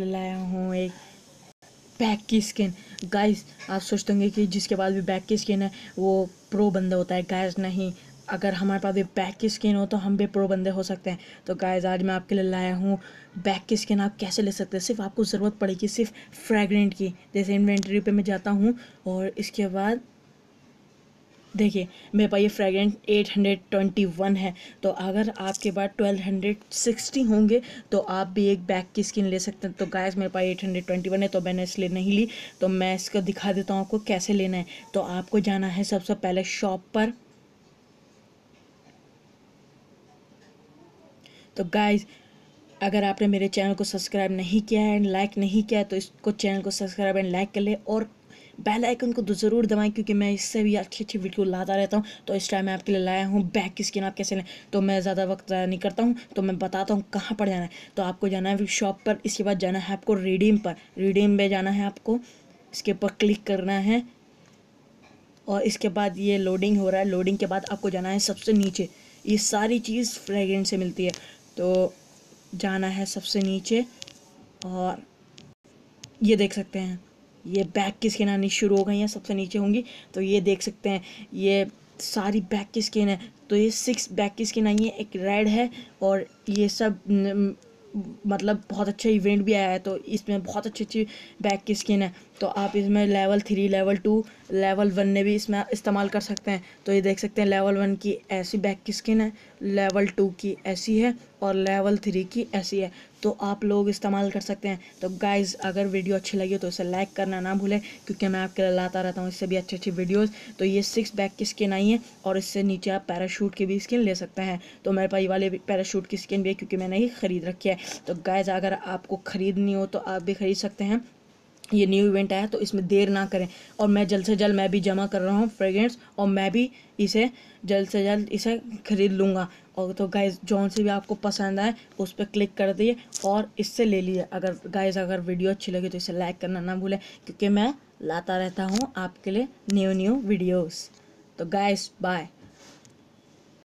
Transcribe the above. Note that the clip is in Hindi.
लाया हूँ एक बैक की स्किन गाइस आप सोचते होंगे कि जिसके पास भी बैक की स्किन है वो प्रो बंदा होता है गाइस नहीं अगर हमारे पास भी बैक की स्किन हो तो हम भी प्रो बंदे हो सकते हैं तो गाइस आज मैं आपके लिए लाया हूँ बैक की स्किन आप कैसे ले सकते हैं सिर्फ आपको ज़रूरत पड़ेगी सिर्फ फ्रेगरेंट की जैसे इन्वेंट्री पर मैं जाता हूँ और इसके बाद देखिए मेरे पास ये fragrant eight hundred twenty one है तो अगर आपके पास ट्वेल्व हंड्रेड सिक्सटी होंगे तो आप भी एक बैग की स्किन ले सकते हैं तो गायस मेरे पास एट हंड्रेड ट्वेंटी वन है तो मैंने इसलिए नहीं ली तो मैं इसको दिखा देता हूँ आपको कैसे लेना है तो आपको जाना है सबसे पहले शॉप पर तो गाइज अगर आपने मेरे चैनल को सब्सक्राइब नहीं किया है एंड लाइक नहीं किया है तो इसको चैनल को सब्सक्राइब एंड लाइक कर ले और बेल आइकन को तो ज़रूर दबाएं क्योंकि मैं इससे भी अच्छी अच्छी वीडियो लाता रहता हूँ तो इस टाइम मैं आपके लिए लाया हूँ बैक की स्किन आप कैसे लें तो मैं ज़्यादा वक्त ज़्यादा नहीं करता हूँ तो मैं बताता हूँ कहाँ पर जाना है तो आपको जाना है शॉप पर इसके बाद जाना है आपको रिडीम पर रिडीम पर जाना है आपको इसके ऊपर क्लिक करना है और इसके बाद ये लोडिंग हो रहा है लोडिंग के बाद आपको जाना है सबसे नीचे ये सारी चीज़ फ्रेगरेंस से मिलती है तो जाना है सबसे नीचे और ये देख सकते हैं ये बैक की स्किन आनी शुरू हो गई हैं सबसे नीचे होंगी तो ये देख सकते हैं ये सारी बैक की स्किन है तो ये सिक्स बैक की स्किन आई है एक रेड है और ये सब न, मतलब बहुत अच्छा इवेंट भी आया है तो इसमें बहुत अच्छी अच्छी बैक की स्किन है तो आप इसमें level three level two level one ने भी इसमें इस्तेमाल कर सकते हैं तो ये देख सकते हैं लेवल वन की ऐसी बैक की स्किन है लेवल टू की ऐसी है और लेवल थ्री की ऐसी है तो आप लोग इस्तेमाल कर सकते हैं तो गाइज़ अगर वीडियो अच्छी लगी हो तो इसे लाइक करना ना भूलें क्योंकि मैं आपके लिए लाता रहता हूँ इससे भी अच्छी अच्छी वीडियोज़ तो ये सिक्स बैक की स्किन आई है और इससे नीचे आप पैराशूट की भी स्किन ले सकते हैं तो मेरे पाई ये वाले पैराशूट की स्किन भी है क्योंकि मैंने ही ख़रीद रखी है तो गाइज़ अगर आपको ख़रीदनी हो तो आप भी ख़रीद सकते हैं ये न्यू इवेंट आया तो इसमें देर ना करें और मैं जल्द से जल्द मैं भी जमा कर रहा हूँ फ्रेगरेंस और मैं भी इसे जल्द से जल्द इसे ख़रीद लूँगा और तो गाइज जौन से भी आपको पसंद आए उस पर क्लिक कर दिए और इससे ले लीजिए अगर गाइज अगर वीडियो अच्छी लगी तो इसे लाइक करना ना भूलें क्योंकि मैं लाता रहता हूँ आपके लिए न्यू न्यू वीडियोज़ तो गाइज बाय